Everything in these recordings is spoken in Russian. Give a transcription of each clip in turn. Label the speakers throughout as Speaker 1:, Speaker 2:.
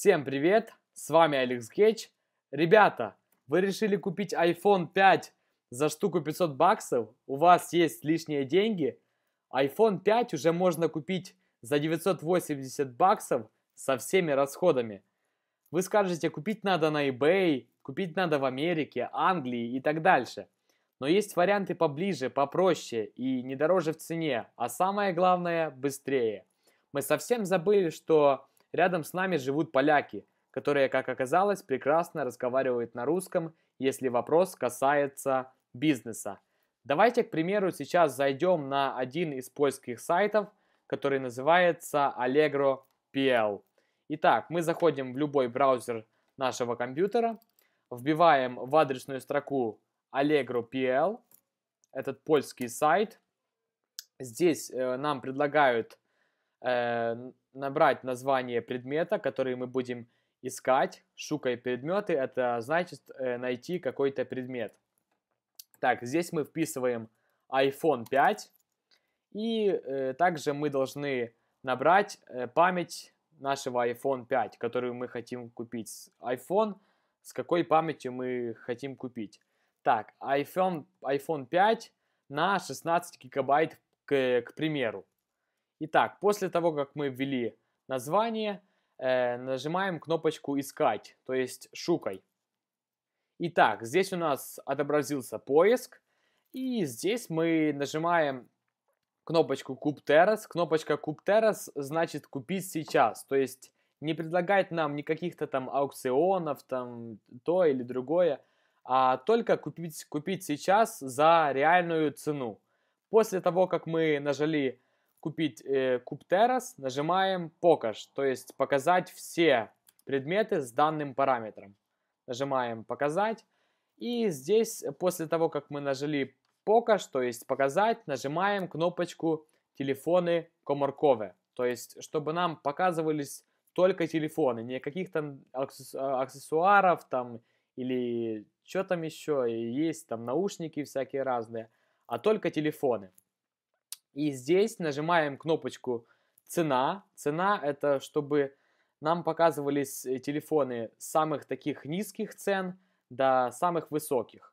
Speaker 1: Всем привет, с вами Алекс Гейч. Ребята, вы решили купить iPhone 5 за штуку 500 баксов, у вас есть лишние деньги, iPhone 5 уже можно купить за 980 баксов со всеми расходами. Вы скажете, купить надо на eBay, купить надо в Америке, Англии и так дальше. Но есть варианты поближе, попроще и не дороже в цене, а самое главное быстрее. Мы совсем забыли, что Рядом с нами живут поляки, которые, как оказалось, прекрасно разговаривают на русском, если вопрос касается бизнеса. Давайте, к примеру, сейчас зайдем на один из польских сайтов, который называется Allegro PL. Итак, мы заходим в любой браузер нашего компьютера, вбиваем в адресную строку Allegro PL, этот польский сайт. Здесь э, нам предлагают э, набрать название предмета, который мы будем искать. Шукай предметы, это значит э, найти какой-то предмет. Так, здесь мы вписываем iPhone 5. И э, также мы должны набрать э, память нашего iPhone 5, которую мы хотим купить. iPhone, с какой памятью мы хотим купить. Так, iPhone, iPhone 5 на 16 гигабайт, к, к примеру. Итак, после того, как мы ввели название, э, нажимаем кнопочку «Искать», то есть «Шукай». Итак, здесь у нас отобразился поиск, и здесь мы нажимаем кнопочку "Куптерас". Кнопочка "Куптерас" значит «Купить сейчас», то есть не предлагает нам никаких-то там аукционов, там то или другое, а только купить, купить сейчас за реальную цену. После того, как мы нажали купить э, Кубтерас, нажимаем Покаж, то есть показать все предметы с данным параметром. Нажимаем показать. И здесь, после того, как мы нажали Покаж, то есть показать, нажимаем кнопочку телефоны комарковые. То есть, чтобы нам показывались только телефоны, никаких там аксессуаров там или что там еще, есть там наушники всякие разные, а только телефоны. И здесь нажимаем кнопочку «Цена». Цена — это чтобы нам показывались э, телефоны самых таких низких цен до самых высоких.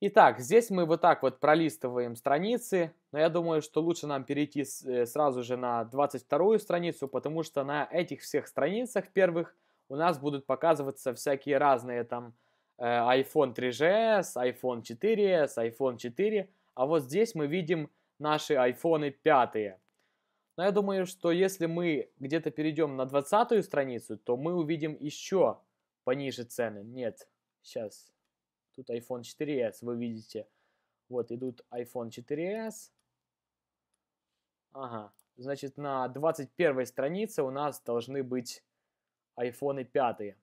Speaker 1: Итак, здесь мы вот так вот пролистываем страницы, но я думаю, что лучше нам перейти э, сразу же на 22 страницу, потому что на этих всех страницах первых у нас будут показываться всякие разные там э, iPhone 3GS, iPhone 4S, iPhone 4, а вот здесь мы видим наши айфоны пятые. Но я думаю, что если мы где-то перейдем на 20 страницу, то мы увидим еще пониже цены. Нет, сейчас. Тут iPhone 4s, вы видите. Вот идут iPhone 4s. Ага. Значит, на 21 странице у нас должны быть iPhone 5.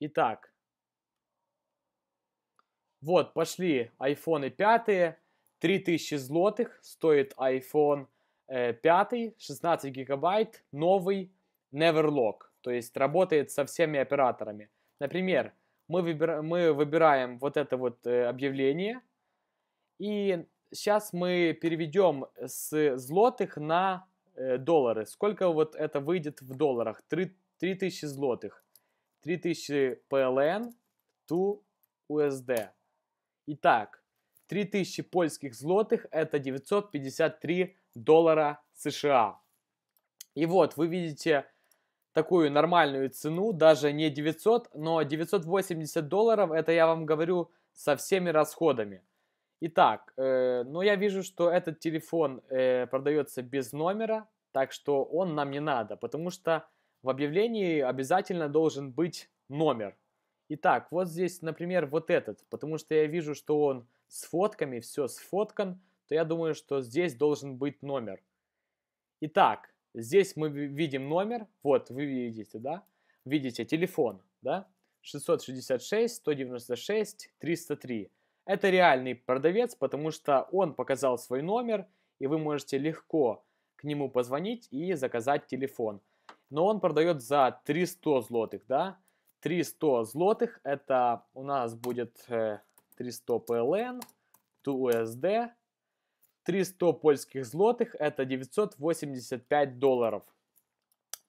Speaker 1: Итак, вот, пошли айфоны пятые. 3000 злотых стоит iPhone 5, 16 гигабайт, новый Neverlock. То есть работает со всеми операторами. Например, мы, выбира- мы выбираем вот это вот э, объявление. И сейчас мы переведем с злотых на э, доллары. Сколько вот это выйдет в долларах? 3, 3000 злотых. 3000 PLN to USD. Итак, 3000 польских злотых – это 953 доллара США. И вот вы видите такую нормальную цену, даже не 900, но 980 долларов, это я вам говорю со всеми расходами. Итак, э, но ну я вижу, что этот телефон э, продается без номера, так что он нам не надо, потому что в объявлении обязательно должен быть номер. Итак, вот здесь, например, вот этот, потому что я вижу, что он с фотками, все сфоткан, то я думаю, что здесь должен быть номер. Итак, здесь мы видим номер, вот вы видите, да? Видите телефон, да? 666, 196, 303. Это реальный продавец, потому что он показал свой номер, и вы можете легко к нему позвонить и заказать телефон. Но он продает за 300 злотых, да? 300 злотых, это у нас будет 300 PLN, 2 USD. 300 польских злотых, это 985 долларов.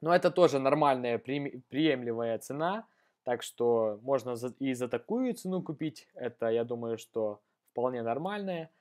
Speaker 1: Но это тоже нормальная, приемлемая цена. Так что можно и за такую цену купить. Это, я думаю, что вполне нормальная.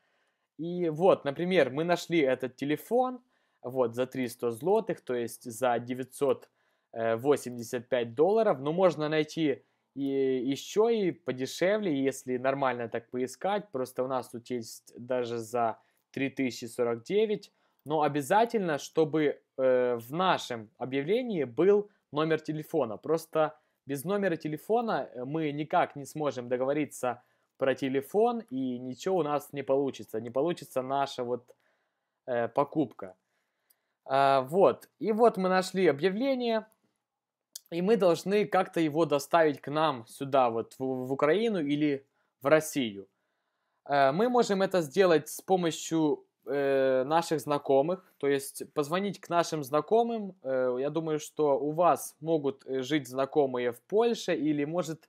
Speaker 1: И вот, например, мы нашли этот телефон вот за 300 злотых, то есть за 900 85 э, долларов, но можно найти и еще и подешевле, если нормально так поискать. Просто у нас тут есть даже за 3049. Но обязательно, чтобы э, в нашем объявлении был номер телефона. Просто без номера телефона э, мы никак не сможем договориться про телефон, и ничего у нас не получится. Не получится наша вот э, покупка. А, вот. И вот мы нашли объявление и мы должны как-то его доставить к нам сюда, вот в, в Украину или в Россию. Э, мы можем это сделать с помощью э, наших знакомых, то есть позвонить к нашим знакомым. Э, я думаю, что у вас могут э, жить знакомые в Польше или, может,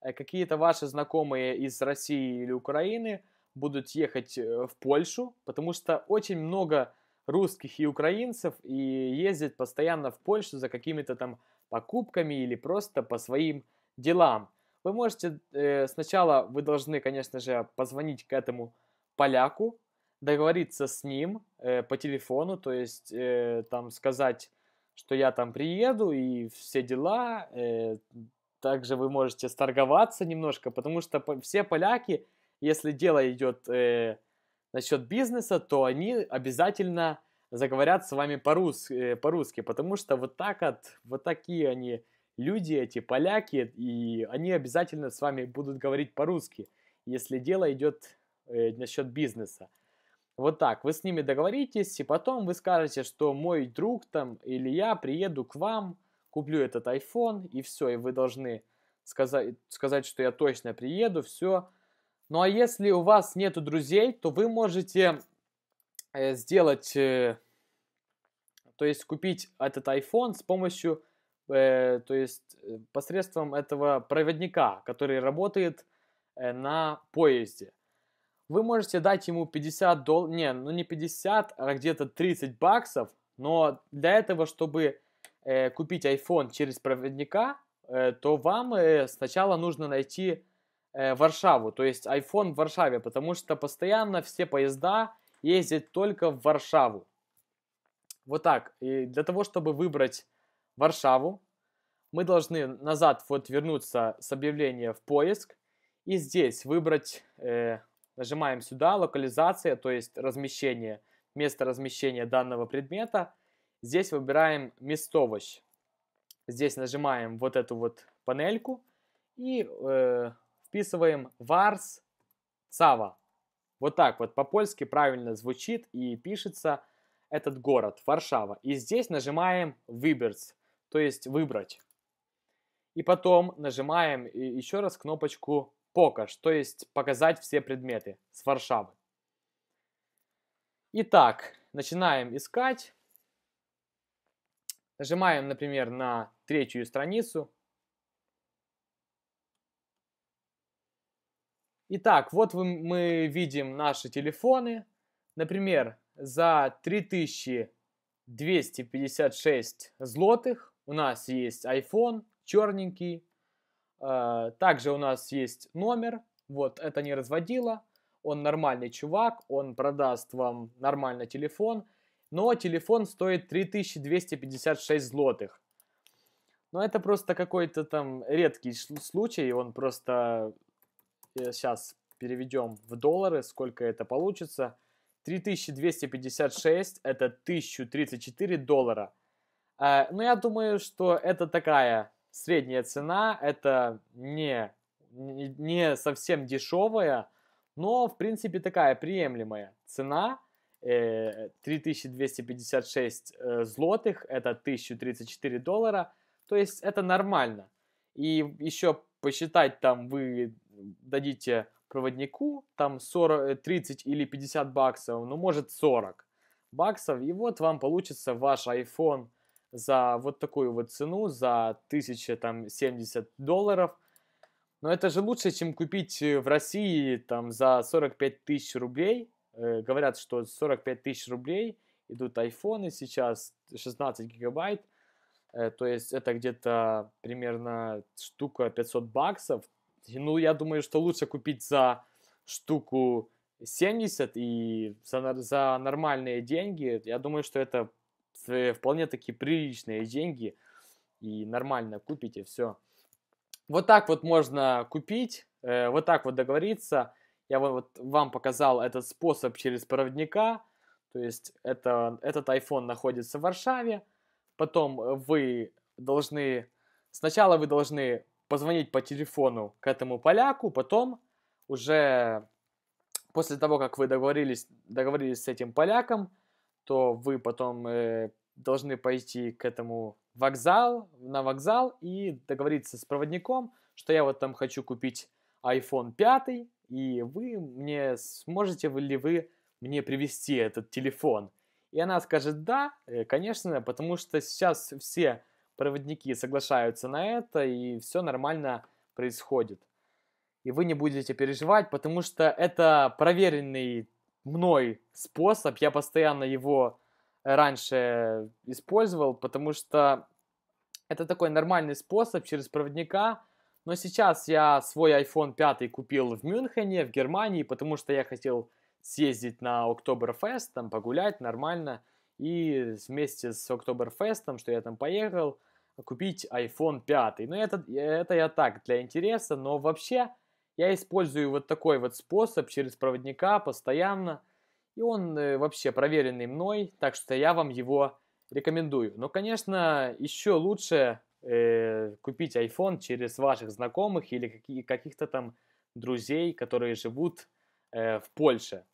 Speaker 1: э, какие-то ваши знакомые из России или Украины будут ехать в Польшу, потому что очень много русских и украинцев и ездят постоянно в Польшу за какими-то там покупками или просто по своим делам. Вы можете, э, сначала вы должны, конечно же, позвонить к этому поляку, договориться с ним э, по телефону, то есть э, там сказать, что я там приеду и все дела. Э, также вы можете сторговаться немножко, потому что по- все поляки, если дело идет э, насчет бизнеса, то они обязательно заговорят с вами по-русски, э, по-русски потому что вот так от, вот такие они люди, эти поляки, и они обязательно с вами будут говорить по-русски, если дело идет э, насчет бизнеса. Вот так, вы с ними договоритесь, и потом вы скажете, что мой друг там или я приеду к вам, куплю этот iPhone, и все, и вы должны сказать, сказать что я точно приеду, все. Ну а если у вас нету друзей, то вы можете Э, сделать, э, то есть купить этот iPhone с помощью, э, то есть посредством этого проводника, который работает на поезде. Вы можете дать ему 50 долларов, не, ну не 50, а где-то 30 баксов, но для этого, чтобы купить iPhone через проводника, то вам сначала нужно найти Варшаву, то есть iPhone в Варшаве, потому что постоянно все поезда ездить только в Варшаву. Вот так. И для того, чтобы выбрать Варшаву, мы должны назад вот вернуться с объявления в поиск и здесь выбрать, э, нажимаем сюда, локализация, то есть размещение, место размещения данного предмета. Здесь выбираем местовощь. Здесь нажимаем вот эту вот панельку и э, вписываем varcava. Вот так вот по-польски правильно звучит и пишется этот город, Варшава. И здесь нажимаем «Выбрать», то есть «Выбрать». И потом нажимаем еще раз кнопочку «Покаж», то есть «Показать все предметы» с Варшавы. Итак, начинаем искать. Нажимаем, например, на третью страницу, Итак, вот вы, мы видим наши телефоны. Например, за 3256 злотых у нас есть iPhone черненький. Э, также у нас есть номер. Вот, это не разводило. Он нормальный чувак, он продаст вам нормально телефон. Но телефон стоит 3256 злотых. Но это просто какой-то там редкий случай, он просто сейчас э, переведем в доллары, сколько это получится. 3256 это 1034 доллара. Э, ну, я думаю, что это такая средняя цена, это не, не совсем дешевая, но, в принципе, такая приемлемая цена. 3256 э, э, злотых, это 1034 доллара, то есть это нормально. И еще посчитать там вы дадите проводнику там 40, 30 э, или 50 баксов, ну может 40 баксов, и вот вам получится ваш iPhone за вот такую вот цену, за 1070 долларов. Но это же лучше, чем купить э, в России там за 45 тысяч рублей. Э, говорят, что 45 тысяч рублей идут айфоны сейчас, 16 гигабайт. Э, то есть это где-то примерно штука 500 баксов. Ну, я думаю, что лучше купить за штуку 70 и за, за нормальные деньги. Я думаю, что это вполне такие приличные деньги. И нормально купить и все. Вот так вот можно купить, э, вот так вот договориться. Я вот вам показал этот способ через проводника. То есть это, этот iPhone находится в Варшаве. Потом вы должны... Сначала вы должны позвонить по телефону к этому поляку, потом уже после того, как вы договорились, договорились с этим поляком, то вы потом э, должны пойти к этому вокзал, на вокзал и договориться с проводником, что я вот там хочу купить iPhone 5, и вы мне сможете ли вы мне привезти этот телефон? И она скажет да, э, конечно, потому что сейчас все проводники соглашаются на это, и все нормально происходит. И вы не будете переживать, потому что это проверенный мной способ. Я постоянно его раньше использовал, потому что это такой нормальный способ через проводника. Но сейчас я свой iPhone 5 купил в Мюнхене, в Германии, потому что я хотел съездить на Октоберфест, там погулять нормально. И вместе с Октоберфестом, что я там поехал, купить iPhone 5. Ну, это, это я так, для интереса, но вообще я использую вот такой вот способ через проводника постоянно, и он э, вообще проверенный мной, так что я вам его рекомендую. Но, конечно, еще лучше э, купить iPhone через ваших знакомых или каких-то там друзей, которые живут э, в Польше.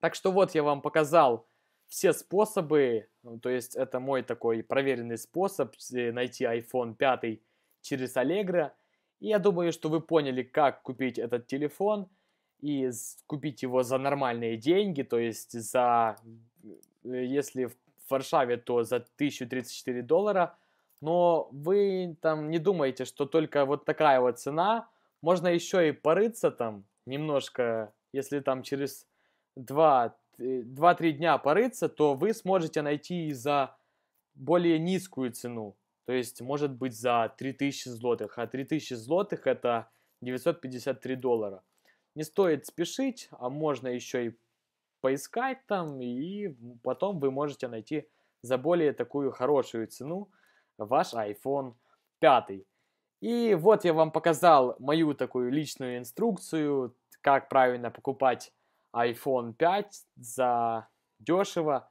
Speaker 1: Так что вот я вам показал все способы, ну, то есть это мой такой проверенный способ э, найти iPhone 5 через Allegro. И я думаю, что вы поняли, как купить этот телефон и купить его за нормальные деньги, то есть за, э, если в Варшаве, то за 1034 доллара. Но вы там не думаете, что только вот такая вот цена. Можно еще и порыться там немножко, если там через 2 2-3 э, дня порыться, то вы сможете найти за более низкую цену. То есть, может быть, за 3000 злотых. А 3000 злотых – это 953 доллара. Не стоит спешить, а можно еще и поискать там, и потом вы можете найти за более такую хорошую цену ваш iPhone 5. И вот я вам показал мою такую личную инструкцию, как правильно покупать iPhone 5 за дешево.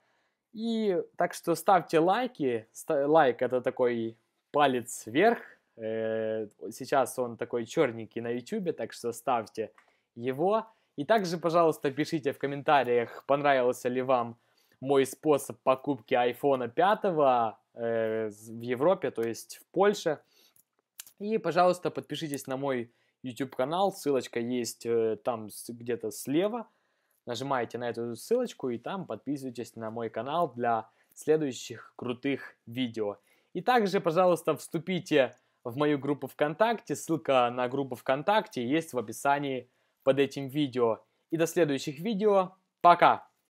Speaker 1: И так что ставьте лайки. Ста- лайк это такой палец вверх. Э- сейчас он такой черненький на YouTube, так что ставьте его. И также, пожалуйста, пишите в комментариях, понравился ли вам мой способ покупки iPhone 5 э, в Европе, то есть в Польше. И, пожалуйста, подпишитесь на мой YouTube канал, ссылочка есть э, там с, где-то слева нажимаете на эту ссылочку и там подписывайтесь на мой канал для следующих крутых видео. И также, пожалуйста, вступите в мою группу ВКонтакте. Ссылка на группу ВКонтакте есть в описании под этим видео. И до следующих видео. Пока!